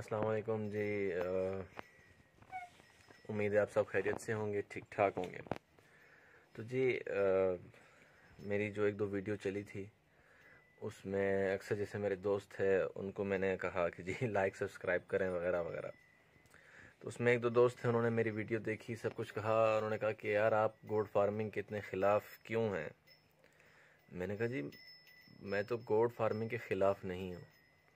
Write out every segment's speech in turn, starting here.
अस्सलाम वालेकुम जी उम्मीद है आप सब खैरियत से होंगे ठीक ठाक होंगे तो जी आ, मेरी जो एक दो वीडियो चली थी उसमें अक्सर जैसे मेरे दोस्त है उनको मैंने कहा कि जी लाइक सब्सक्राइब करें वगैरह वगैरह तो उसमें एक दो दोस्त थे उन्होंने मेरी वीडियो देखी सब कुछ कहा उन्होंने कहा कि यार आप गोड फार्मिंग के इतने ख़िलाफ़ क्यों हैं मैंने कहा जी मैं तो गोड फार्मिंग के ख़िलाफ़ नहीं हूँ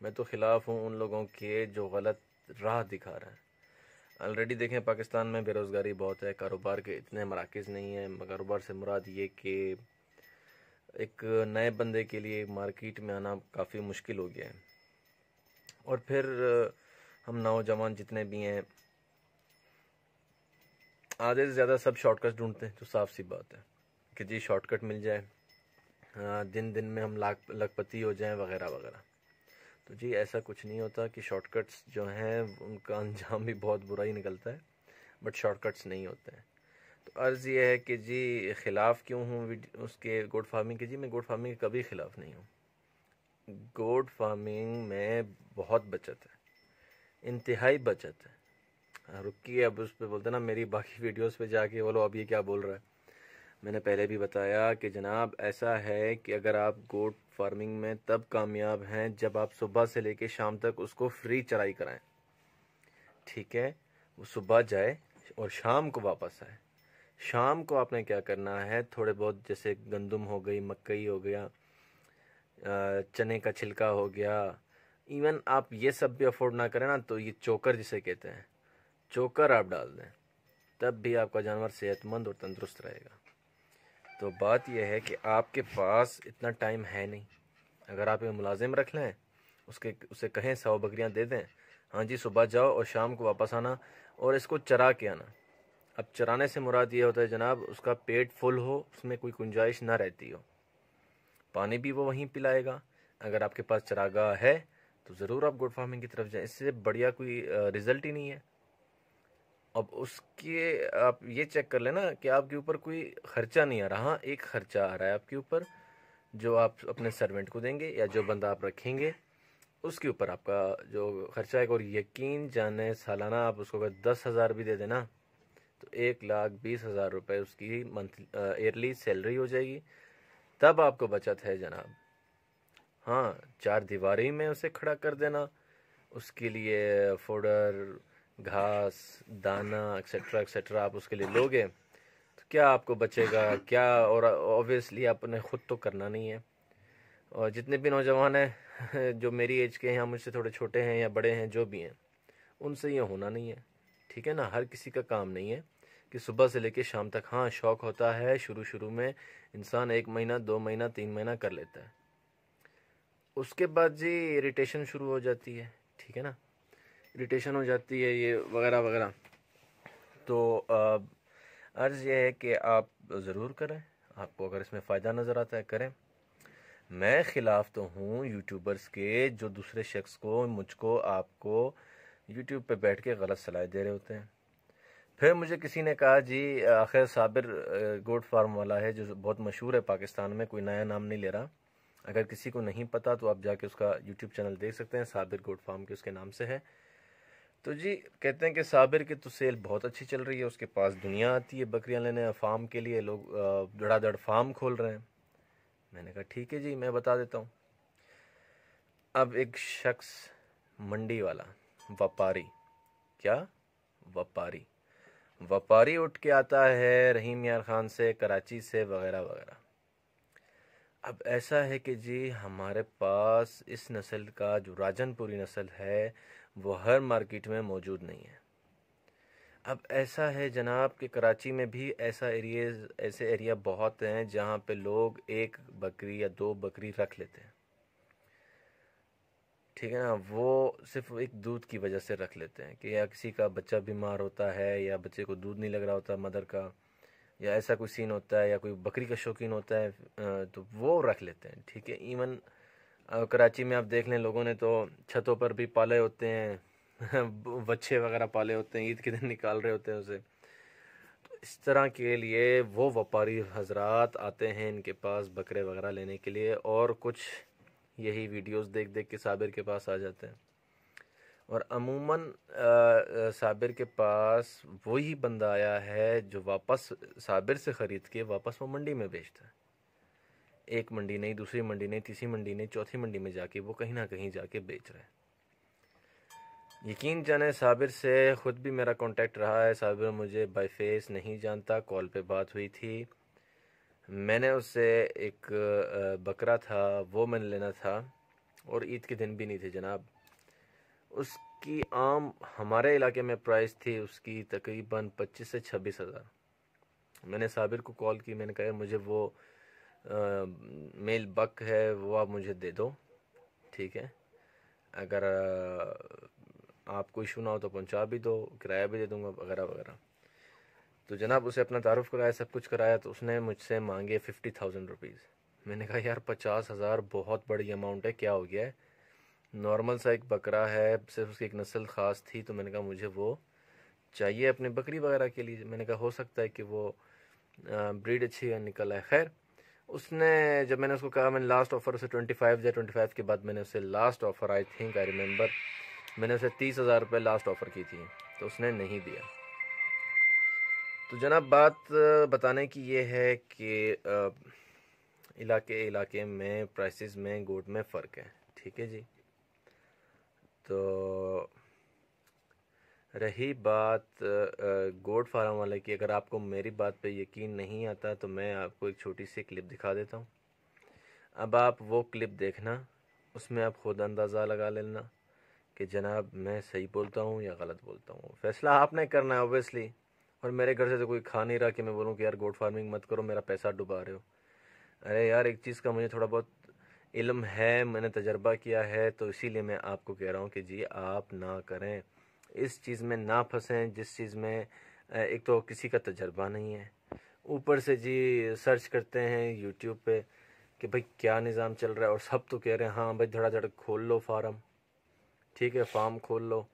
मैं तो ख़िलाफ़ हूँ उन लोगों के जो गलत राह दिखा रहा है ऑलरेडी देखें पाकिस्तान में बेरोज़गारी बहुत है कारोबार के इतने मराकज़ नहीं हैं कारोबार से मुराद ये कि एक नए बंदे के लिए मार्केट में आना काफ़ी मुश्किल हो गया है और फिर हम नौजवान जितने भी हैं आधे से ज़्यादा सब शॉर्टकट ढूंढते हैं तो साफ सी बात है कि जी शॉर्टकट मिल जाए हाँ, दिन दिन में हम लाख लखपति हो जाएं वगैरह वगैरह तो जी ऐसा कुछ नहीं होता कि शॉर्टकट्स जो हैं उनका अंजाम भी बहुत बुरा ही निकलता है बट शॉर्टकट्स नहीं होते हैं तो अर्ज़ ये है कि जी ख़िलाफ़ क्यों हूँ उसके गोड फार्मिंग के जी मैं गोड फार्मिंग के कभी ख़िलाफ़ नहीं हूँ गोड फार्मिंग में बहुत बचत है इंतहाई बचत है हाँ, रुकिए अब उस पर बोलते ना मेरी बाकी वीडियोस पे जाके बोलो अब ये क्या बोल रहा है मैंने पहले भी बताया कि जनाब ऐसा है कि अगर आप गोट फार्मिंग में तब कामयाब हैं जब आप सुबह से लेकर शाम तक उसको फ्री चराई कराएं ठीक है वो सुबह जाए और शाम को वापस आए शाम को आपने क्या करना है थोड़े बहुत जैसे गंदम हो गई मकई हो गया चने का छिलका हो गया इवन आप ये सब भी अफोर्ड ना करें ना तो ये चोकर जिसे कहते हैं चोकर आप डाल दें तब भी आपका जानवर सेहतमंद और तंदुरुस्त रहेगा तो बात यह है कि आपके पास इतना टाइम है नहीं अगर आप ये मुलाजिम रख लें उसके उसे कहें सौ बकरियां दे दें हाँ जी सुबह जाओ और शाम को वापस आना और इसको चरा के आना अब चराने से मुराद ये होता है जनाब उसका पेट फुल हो उसमें कोई गुंजाइश ना रहती हो पानी भी वो वहीं पिलाएगा अगर आपके पास चरागाह है तो ज़रूर आप गुड फार्मिंग की तरफ जाएं इससे बढ़िया कोई रिजल्ट ही नहीं है अब उसके आप ये चेक कर लेना कि आपके ऊपर कोई खर्चा नहीं आ रहा हाँ एक खर्चा आ रहा है आपके ऊपर जो आप अपने सर्वेंट को देंगे या जो बंदा आप रखेंगे उसके ऊपर आपका जो खर्चा है और यकीन जाने सालाना आप उसको अगर दस हज़ार भी दे देना तो एक लाख बीस हज़ार रुपये उसकी मंथली एयरली सैलरी हो जाएगी तब आपको बचत है जनाब हाँ चार दीवारी में उसे खड़ा कर देना उसके लिए फोडर घास दाना एक्सेट्रा एक्सेट्रा आप उसके लिए लोगे तो क्या आपको बचेगा क्या और ऑब्वियसली आपने ख़ुद तो करना नहीं है और जितने भी नौजवान हैं जो मेरी एज के हैं या मुझसे थोड़े छोटे हैं या बड़े हैं जो भी हैं उनसे ये होना नहीं है ठीक है ना हर किसी का काम नहीं है कि सुबह से लेकर शाम तक हाँ शौक़ होता है शुरू शुरू में इंसान एक महीना दो महीना तीन महीना कर लेता है उसके बाद जी इरिटेशन शुरू हो जाती है ठीक है ना इरीटेशन हो जाती है ये वगैरह वगैरह तो अर्ज़ यह है कि आप ज़रूर करें आपको अगर इसमें फ़ायदा नज़र आता है करें मैं ख़िलाफ़ तो हूँ यूट्यूबर्स के जो दूसरे शख्स को मुझको आपको यूट्यूब पे बैठ के गलत सलाह दे रहे होते हैं फिर मुझे किसी ने कहा जी आखिर साबिर गोड फार्म वाला है जो बहुत मशहूर है पाकिस्तान में कोई नया नाम नहीं ले रहा अगर किसी को नहीं पता तो आप जाके उसका यूट्यूब चैनल देख सकते हैं साबिर गोड फार्म के उसके नाम से है तो जी कहते हैं कि साबिर की तो सेल बहुत अच्छी चल रही है उसके पास दुनिया आती है बकरियां लेने फार्म के लिए लोग धड़ाधड़ फार्म खोल रहे हैं मैंने कहा ठीक है जी मैं बता देता हूँ अब एक शख्स मंडी वाला व्यापारी क्या व्यापारी व्यापारी उठ के आता है रहीम यार खान से कराची से वगैरह वगैरह अब ऐसा है कि जी हमारे पास इस नस्ल का जो राजनपुरी नस्ल है वो हर मार्केट में मौजूद नहीं है अब ऐसा है जनाब कि कराची में भी ऐसा एरियाज ऐसे एरिया बहुत हैं जहाँ पे लोग एक बकरी या दो बकरी रख लेते हैं ठीक है ना वो सिर्फ एक दूध की वजह से रख लेते हैं कि या किसी का बच्चा बीमार होता है या बच्चे को दूध नहीं लग रहा होता मदर का या ऐसा कोई सीन होता है या कोई बकरी का शौकीन होता है तो वो रख लेते हैं ठीक है इवन कराची में आप देख लें लोगों ने तो छतों पर भी पाले होते हैं बच्चे वगैरह पाले होते हैं ईद के दिन निकाल रहे होते हैं उसे तो इस तरह के लिए वो व्यापारी हजरात आते हैं इनके पास बकरे वगैरह लेने के लिए और कुछ यही वीडियोस देख देख के साबिर के पास आ जाते हैं और अमूमन साबिर के पास वही बंदा आया है जो वापस साबिर से ख़रीद के वापस वो मंडी में बेचता है एक मंडी नहीं दूसरी मंडी नहीं तीसरी मंडी नहीं चौथी मंडी में जाके वो कहीं ना कहीं जाके बेच रहे हैं यकीन जाने साबिर से ख़ुद भी मेरा कांटेक्ट रहा है साबिर मुझे बाय फेस नहीं जानता कॉल पे बात हुई थी मैंने उससे एक बकरा था वो मैंने लेना था और ईद के दिन भी नहीं थे जनाब उसकी आम हमारे इलाके में प्राइस थी उसकी तकरीबन पच्चीस से छब्बीस हज़ार मैंने साबिर को कॉल की मैंने कहा मुझे वो मेल बक है वो आप मुझे दे दो ठीक है अगर आपको इशू ना हो तो पहुंचा भी दो किराया भी दे दूंगा वगैरह वगैरह तो जनाब उसे अपना तारुफ कराया सब कुछ कराया तो उसने मुझसे मांगे फिफ्टी थाउजेंड रुपीज़ मैंने कहा यार पचास हज़ार बहुत बड़ी अमाउंट है क्या हो गया है नॉर्मल सा एक बकरा है सिर्फ उसकी एक नस्ल ख़ास थी तो मैंने कहा मुझे वो चाहिए अपने बकरी वगैरह के लिए मैंने कहा हो सकता है कि वो ब्रीड अच्छी निकल है खैर उसने जब मैंने उसको कहा मैंने लास्ट ऑफ़र उसे ट्वेंटी फाइव दिया ट्वेंटी फाइव के बाद मैंने उसे last offer I think I remember मैंने उसे तीस हज़ार रुपये लास्ट ऑफ़र की थी तो उसने नहीं दिया तो जनाब बात बताने की ये है कि इलाके इलाके में प्राइसेस में गोट में फ़र्क है ठीक है जी तो रही बात गोड फार्म वाले की अगर आपको मेरी बात पे यकीन नहीं आता तो मैं आपको एक छोटी सी क्लिप दिखा देता हूँ अब आप वो क्लिप देखना उसमें आप खुद अंदाज़ा लगा लेना कि जनाब मैं सही बोलता हूँ या गलत बोलता हूँ फैसला आपने करना है ओबियसली और मेरे घर से तो कोई खा नहीं रहा कि मैं बोलूँ कि यार गोड फार्मिंग मत करो मेरा पैसा डुबा रहे हो अरे यार एक चीज़ का मुझे थोड़ा बहुत इलम है मैंने तजर्बा किया है तो इसीलिए मैं आपको कह रहा हूँ कि जी आप ना करें इस चीज़ में ना फंसें जिस चीज़ में एक तो किसी का तजर्बा नहीं है ऊपर से जी सर्च करते हैं यूट्यूब पे कि भाई क्या निज़ाम चल रहा है और सब तो कह रहे हैं हाँ भाई धड़ाधड़ खोल लो फार्म ठीक है फार्म खोल लो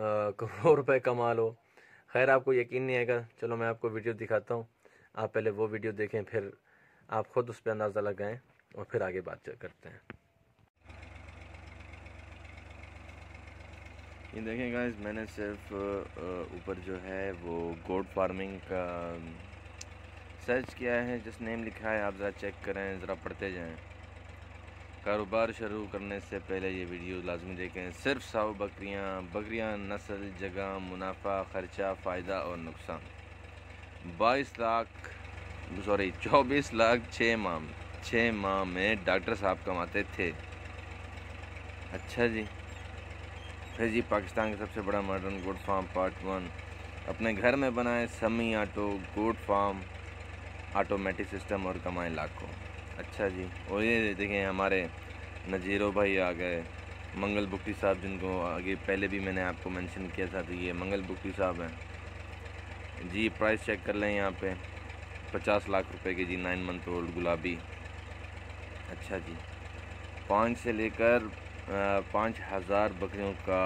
करोड़ों रुपए कमा लो खैर आपको यकीन नहीं आएगा चलो मैं आपको वीडियो दिखाता हूँ आप पहले वो वीडियो देखें फिर आप ख़ुद उस पर अंदाज़ा लगाएं और फिर आगे बात करते हैं ये देखें गाइस मैंने सिर्फ ऊपर जो है वो गोड फार्मिंग का सर्च किया है जिस नेम लिखा है आप ज़रा चेक करें ज़रा पढ़ते जाएं कारोबार शुरू करने से पहले ये वीडियो लाजमी देखें सिर्फ साव बकरियाँ बकरियाँ नस्ल जगह मुनाफा ख़र्चा फ़ायदा और नुकसान बाईस लाख सॉरी चौबीस लाख छः माह छः माह में डॉक्टर साहब कमाते थे अच्छा जी फैजी जी पाकिस्तान का सबसे बड़ा मॉडर्न गोड फार्म पार्ट वन अपने घर में बनाए समी आटो गोड फार्म ऑटोमेटिक सिस्टम और कमाएं लाखों अच्छा जी और ये देखें हमारे नज़ीरो भाई आ गए मंगल बुक्की साहब जिनको आगे पहले भी मैंने आपको मेंशन किया था तो ये मंगल बुक्की साहब हैं जी प्राइस चेक कर लें यहाँ पे पचास लाख रुपए के जी नाइन मंथ ओल्ड गुलाबी अच्छा जी पाँच से लेकर पाँच हज़ार बकरियों का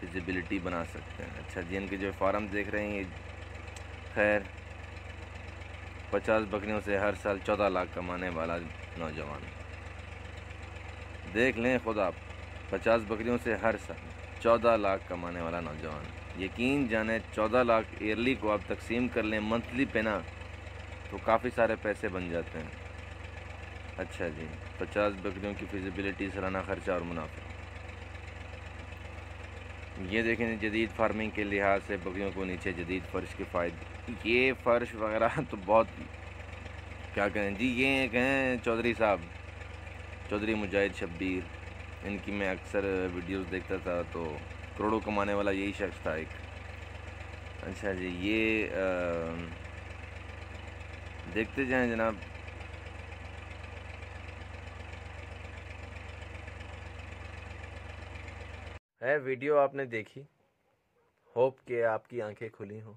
फिजिबिलिटी बना सकते हैं अच्छा जी इनके जो फार्म देख रहे हैं ये खैर पचास बकरियों से हर साल चौदह लाख कमाने वाला नौजवान देख लें खुद आप पचास बकरियों से हर साल चौदह लाख कमाने वाला नौजवान यकीन जाने चौदह लाख ईयरली को आप तकसीम कर लें मंथली पे ना तो काफ़ी सारे पैसे बन जाते हैं अच्छा जी पचास बकरियों की फिजिबिलिटी सालाना ख़र्चा और मुनाफा ये देखें जदीद फार्मिंग के लिहाज से बकरियों को नीचे जदीद फ़र्श के फ़ायदे ये फ़र्श वगैरह तो बहुत क्या कहें जी ये कहें चौधरी साहब चौधरी मुजाहिद शब्बीर इनकी मैं अक्सर वीडियोस देखता था तो करोड़ों कमाने वाला यही शख्स था एक अच्छा जी ये आ, देखते जाएं जनाब है वीडियो आपने देखी होप के आपकी आंखें खुली हों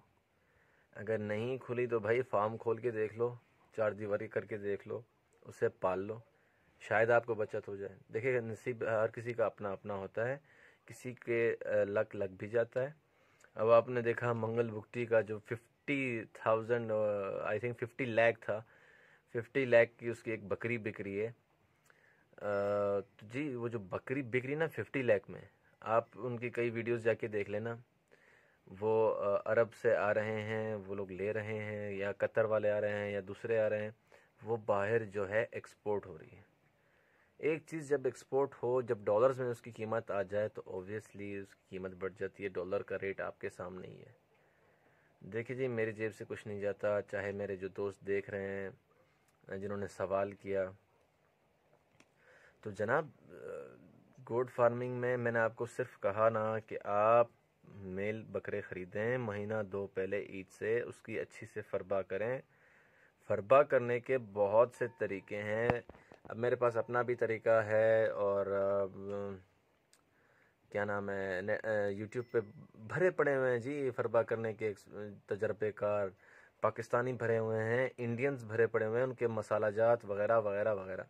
अगर नहीं खुली तो भाई फार्म खोल के देख लो चार दीवारी करके देख लो उसे पाल लो शायद आपको बचत हो जाए देखिए नसीब हर किसी का अपना अपना होता है किसी के लक लग भी जाता है अब आपने देखा मंगल बुकटी का जो fifty thousand I think fifty lakh था फिफ्टी लैख की उसकी एक बकरी बिक्री है आ, तो जी वो जो बकरी बिक्री ना फिफ्टी लैख में आप उनकी कई वीडियोस जाके देख लेना वो अरब से आ रहे हैं वो लोग ले रहे हैं या कतर वाले आ रहे हैं या दूसरे आ रहे हैं वो बाहर जो है एक्सपोर्ट हो रही है एक चीज़ जब एक्सपोर्ट हो जब डॉलर्स में उसकी कीमत आ जाए तो ऑब्वियसली उसकी कीमत बढ़ जाती है डॉलर का रेट आपके सामने ही है देखिए जी मेरी जेब से कुछ नहीं जाता चाहे मेरे जो दोस्त देख रहे हैं जिन्होंने सवाल किया तो जनाब गोड फार्मिंग में मैंने आपको सिर्फ कहा ना कि आप मेल बकरे ख़रीदें महीना दो पहले ईद से उसकी अच्छी से फरबा करें फरबा करने के बहुत से तरीके हैं अब मेरे पास अपना भी तरीका है और क्या नाम है यूट्यूब पे भरे पड़े हुए हैं जी फरबा करने के तजर्बेकार पाकिस्तानी भरे हुए हैं इंडियंस भरे पड़े हुए हैं उनके मसाला जात वगैरह वगैरह वगैरह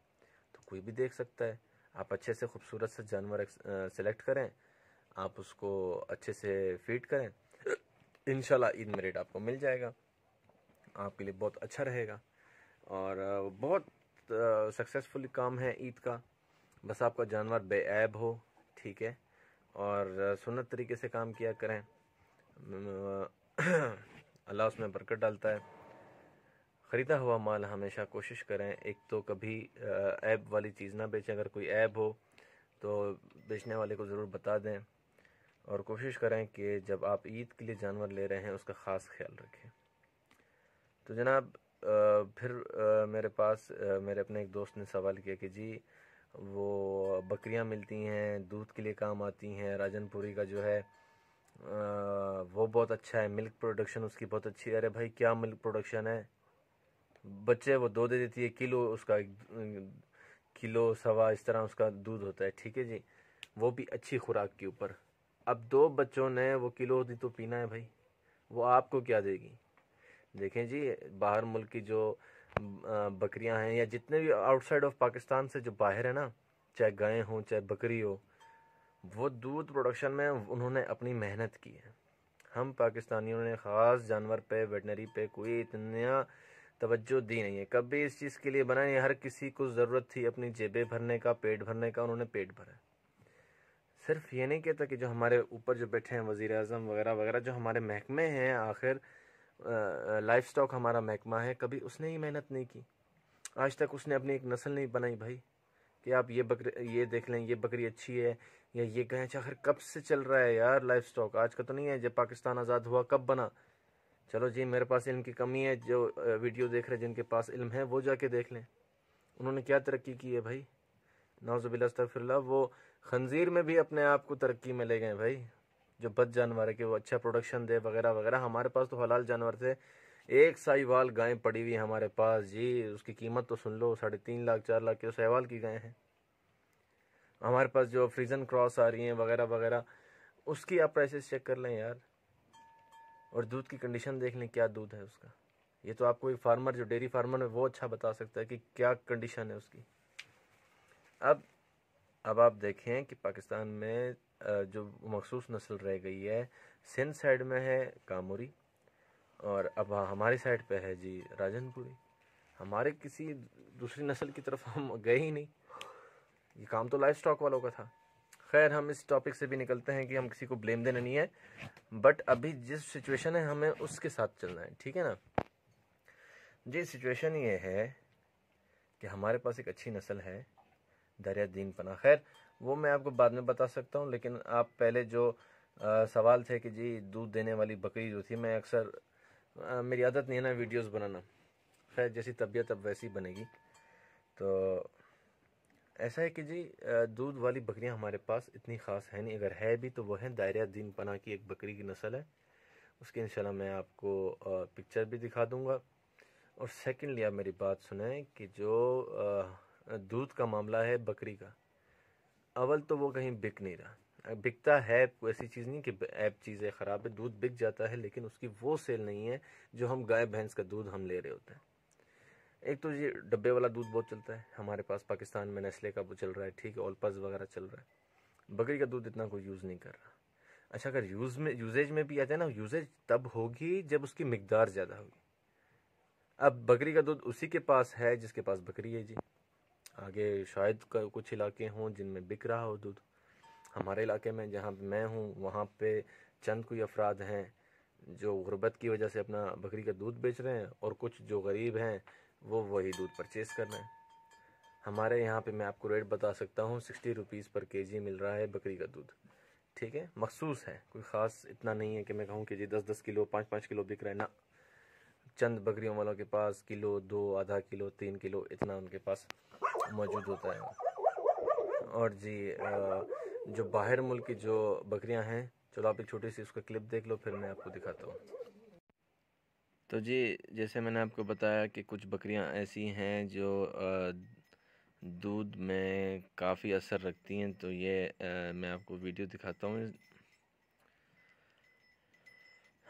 तो कोई भी देख सकता है आप अच्छे से खूबसूरत से जानवर सेलेक्ट करें आप उसको अच्छे से फीड करें इनशाला ईद में रेट आपको मिल जाएगा आपके लिए बहुत अच्छा रहेगा और बहुत सक्सेसफुल काम है ईद का बस आपका जानवर बेऐब हो ठीक है और सुनत तरीके से काम किया करें अल्लाह उसमें बरकत डालता है ख़रीदा हुआ माल हमेशा कोशिश करें एक तो कभी ऐप वाली चीज़ ना बेचें अगर कोई ऐप हो तो बेचने वाले को ज़रूर बता दें और कोशिश करें कि जब आप ईद के लिए जानवर ले रहे हैं उसका ख़ास ख्याल रखें तो जनाब फिर मेरे पास मेरे अपने एक दोस्त ने सवाल किया कि जी वो बकरियां मिलती हैं दूध के लिए काम आती हैं राजनपुरी का जो है वो बहुत अच्छा है मिल्क प्रोडक्शन उसकी बहुत अच्छी है अरे भाई क्या मिल्क प्रोडक्शन है बच्चे वो दो दे देती है किलो उसका किलो सवा इस तरह उसका दूध होता है ठीक है जी वो भी अच्छी खुराक के ऊपर अब दो बच्चों ने वो किलो दी तो पीना है भाई वो आपको क्या देगी देखें जी बाहर मुल्क की जो बकरियां हैं या जितने भी आउटसाइड ऑफ पाकिस्तान से जो बाहर है ना चाहे गाय हो चाहे बकरी हो वो दूध प्रोडक्शन में उन्होंने अपनी मेहनत की है हम पाकिस्तानियों ने ख़ास जानवर पे वेटनरी पे कोई इतना तवज्जो दी नहीं है कभी इस चीज़ के लिए बना नहीं हर किसी को ज़रूरत थी अपनी जेबें भरने का पेट भरने का उन्होंने पेट भरा सिर्फ ये नहीं कहता कि जो हमारे ऊपर जो बैठे हैं वज़ी अजम वगैरह वगैरह जो हमारे महकमे हैं आखिर लाइफ स्टॉक हमारा महकमा है कभी उसने ही मेहनत नहीं की आज तक उसने अपनी एक नस्ल नहीं बनाई भाई कि आप ये बकरी ये देख लें ये बकरी अच्छी है या ये कहें आखिर कब से चल रहा है यार लाइफ स्टॉक आज का तो नहीं है जब पाकिस्तान आज़ाद हुआ कब बना चलो जी मेरे पास इल्म की कमी है जो वीडियो देख रहे हैं जिनके पास इल्म है वो जाके देख लें उन्होंने क्या तरक्की की है भाई नौजबिल्ला वो खंजीर में भी अपने आप को तरक्की में ले गए भाई जो बद जानवर है कि वो अच्छा प्रोडक्शन दे वगैरह वगैरह हमारे पास तो हलाल जानवर थे एक साहिवाल गायें पड़ी हुई हमारे पास जी उसकी कीमत तो सुन लो साढ़े तीन लाख चार लाख के सहवाल की गायें हैं हमारे पास जो फ्रीजन क्रॉस आ रही हैं वगैरह वगैरह उसकी आप प्राइसेस चेक कर लें यार और दूध की कंडीशन देख लें क्या दूध है उसका ये तो आपको एक फार्मर जो डेयरी फार्मर है वो अच्छा बता सकता है कि क्या कंडीशन है उसकी अब अब आप देखें कि पाकिस्तान में जो मखसूस नस्ल रह गई है सिंध साइड में है कामोरी और अब हमारी साइड पे है जी राजनपुरी हमारे किसी दूसरी नस्ल की तरफ हम गए ही नहीं ये काम तो लाइफ स्टॉक वालों का था खैर हम इस टॉपिक से भी निकलते हैं कि हम किसी को ब्लेम देना नहीं है बट अभी जिस सिचुएशन है हमें उसके साथ चलना है ठीक है ना जी सिचुएशन ये है कि हमारे पास एक अच्छी नस्ल है दरिया दीन पना खैर वो मैं आपको बाद में बता सकता हूँ लेकिन आप पहले जो आ, सवाल थे कि जी दूध देने वाली बकरी जो थी मैं अक्सर मेरी आदत नहीं है ना वीडियोज़ बनाना खैर जैसी तबीयत अब वैसी बनेगी तो ऐसा है कि जी दूध वाली बकरियां हमारे पास इतनी ख़ास है नहीं अगर है भी तो वह है दायरा दीन पना की एक बकरी की नस्ल है उसकी इंशाल्लाह मैं आपको पिक्चर भी दिखा दूंगा और सेकेंडली आप मेरी बात सुने कि जो दूध का मामला है बकरी का अवल तो वो कहीं बिक नहीं रहा बिकता है ऐसी चीज़ नहीं कि ऐप चीज़ें ख़राब है दूध बिक जाता है लेकिन उसकी वो सेल नहीं है जो हम गाय भैंस का दूध हम ले रहे होते हैं एक तो ये डब्बे वाला दूध बहुत चलता है हमारे पास पाकिस्तान में नेस्ले का वो चल रहा है ठीक है ओल्पस वगैरह चल रहा है बकरी का दूध इतना कोई यूज़ नहीं कर रहा अच्छा अगर यूज़ में यूजेज में भी आ जाए ना यूजेज तब होगी जब उसकी मकदार ज़्यादा होगी अब बकरी का दूध उसी के पास है जिसके पास बकरी है जी आगे शायद कुछ इलाके हों जिनमें बिक रहा हो दूध हमारे इलाके में जहाँ मैं हूँ वहाँ पे चंद कोई अफराद हैं जो गुर्बत की वजह से अपना बकरी का दूध बेच रहे हैं और कुछ जो गरीब हैं वो वही दूध परचेस करना है हमारे यहाँ पे मैं आपको रेट बता सकता हूँ सिक्सटी रुपीज़ पर केजी मिल रहा है बकरी का दूध ठीक है मखसूस है कोई ख़ास इतना नहीं है कि मैं कहूँ कि जी दस दस किलो पाँच पाँच किलो बिक रहा है ना चंद बकरियों वालों के पास किलो दो आधा किलो तीन किलो इतना उनके पास मौजूद होता है और जी जो बाहर मुल्क की जो बकरियाँ हैं चलो आप एक छोटी सी उसका क्लिप देख लो फिर मैं आपको दिखाता हूँ तो जी जैसे मैंने आपको बताया कि कुछ बकरियां ऐसी हैं जो दूध में काफ़ी असर रखती हैं तो ये आ, मैं आपको वीडियो दिखाता हूँ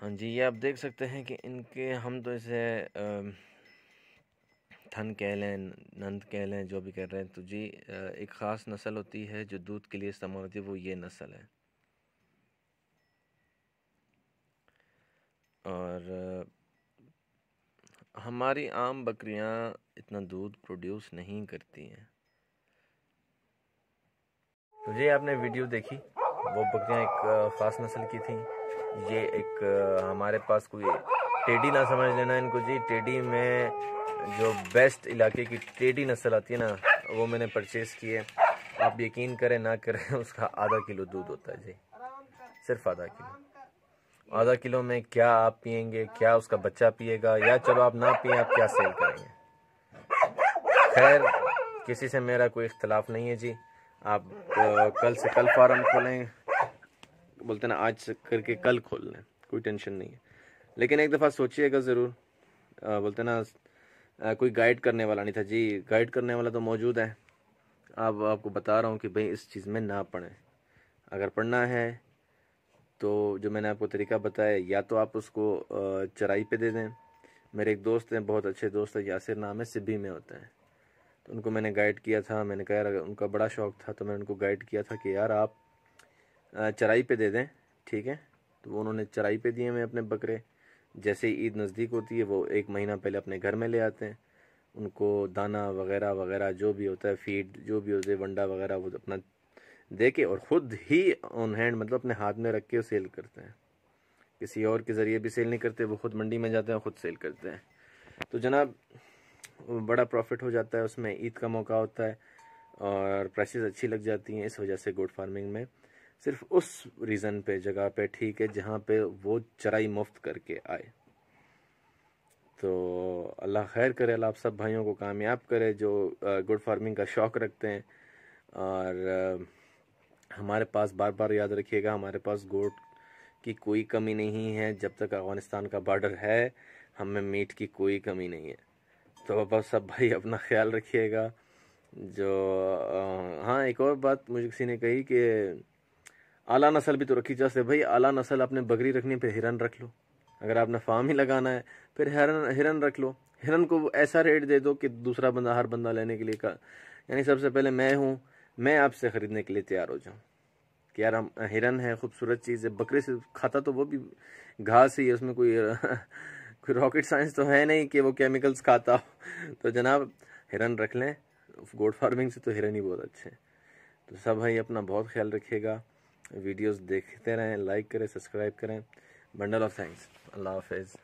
हाँ जी ये आप देख सकते हैं कि इनके हम तो इसे थन कह लें नंद कह लें जो भी कह रहे हैं तो जी एक ख़ास नस्ल होती है जो दूध के लिए इस्तेमाल होती है वो ये नस्ल है और हमारी आम बकरियां इतना दूध प्रोड्यूस नहीं करती हैं तो ये आपने वीडियो देखी वो बकरियां एक ख़ास नस्ल की थी ये एक हमारे पास कोई टेडी ना समझ लेना इनको जी टेडी में जो बेस्ट इलाके की टेडी नस्ल आती है ना वो मैंने परचेस की है आप यकीन करें ना करें उसका आधा किलो दूध होता है जी सिर्फ आधा किलो आधा किलो में क्या आप पियेंगे क्या उसका बच्चा पिएगा या चलो आप ना पिए आप क्या सेल करेंगे खैर किसी से मेरा कोई इख्तलाफ नहीं है जी आप तो कल से कल फार्म खोलें बोलते ना आज करके कल खोल लें कोई टेंशन नहीं है लेकिन एक दफ़ा सोचिएगा ज़रूर बोलते ना कोई गाइड करने वाला नहीं था जी गाइड करने वाला तो मौजूद है अब आप, आपको बता रहा हूँ कि भाई इस चीज़ में ना पढ़ें अगर पढ़ना है तो जो मैंने आपको तरीका बताया या तो आप उसको चराई पे दे दें मेरे एक दोस्त हैं बहुत अच्छे दोस्त हैं यासिर नाम है सिब्बी में होते हैं तो उनको मैंने गाइड किया था मैंने कहा यार उनका बड़ा शौक था तो मैंने उनको गाइड किया था कि यार आप चराई पे दे दें ठीक है तो उन्होंने चराई पे दिए मैं अपने बकरे जैसे ईद नज़दीक होती है वो एक महीना पहले अपने घर में ले आते हैं उनको दाना वगैरह वगैरह जो भी होता है फीड जो भी होते हैं वंडा वगैरह वो अपना देके और ख़ुद ही ऑन हैंड मतलब अपने हाथ में रख के सेल करते हैं किसी और के ज़रिए भी सेल नहीं करते वो खुद मंडी में जाते हैं खुद सेल करते हैं तो जनाब बड़ा प्रॉफिट हो जाता है उसमें ईद का मौका होता है और प्राइसेस अच्छी लग जाती हैं इस वजह से गुड फार्मिंग में सिर्फ उस रीज़न पे जगह पे ठीक है जहाँ पे वो चराई मुफ्त करके आए तो अल्लाह खैर करे अल्लाह आप सब भाइयों को कामयाब करे जो गुड फार्मिंग का शौक़ रखते हैं और हमारे पास बार बार याद रखिएगा हमारे पास गोट की कोई कमी नहीं है जब तक अफगानिस्तान का बॉर्डर है हमें मीट की कोई कमी नहीं है तो अब सब भाई अपना ख्याल रखिएगा जो आ, हाँ एक और बात मुझे किसी ने कही कि आला नस्ल भी तो रखी जा सकते भाई आला नस्ल आपने बकरी रखनी फिर हिरन रख लो अगर आपने फार्म ही लगाना है फिर हिरन हिरन रख लो हिरन को ऐसा रेट दे दो कि दूसरा बंदा हर बंदा लेने के लिए का यानी सबसे पहले मैं हूँ मैं आपसे ख़रीदने के लिए तैयार हो जाऊँ कि यार हम हिरन है खूबसूरत चीज़ है बकरे से खाता तो वो भी घास ही है उसमें कोई कोई रॉकेट साइंस तो है नहीं कि वो केमिकल्स खाता हो तो जनाब हिरन रख लें गोड फार्मिंग से तो हिरन ही बहुत अच्छे हैं तो सब भाई अपना बहुत ख्याल रखिएगा वीडियोस देखते रहें लाइक करें सब्सक्राइब करें बंडल ऑफ थैंक्स अल्लाह हाफिज़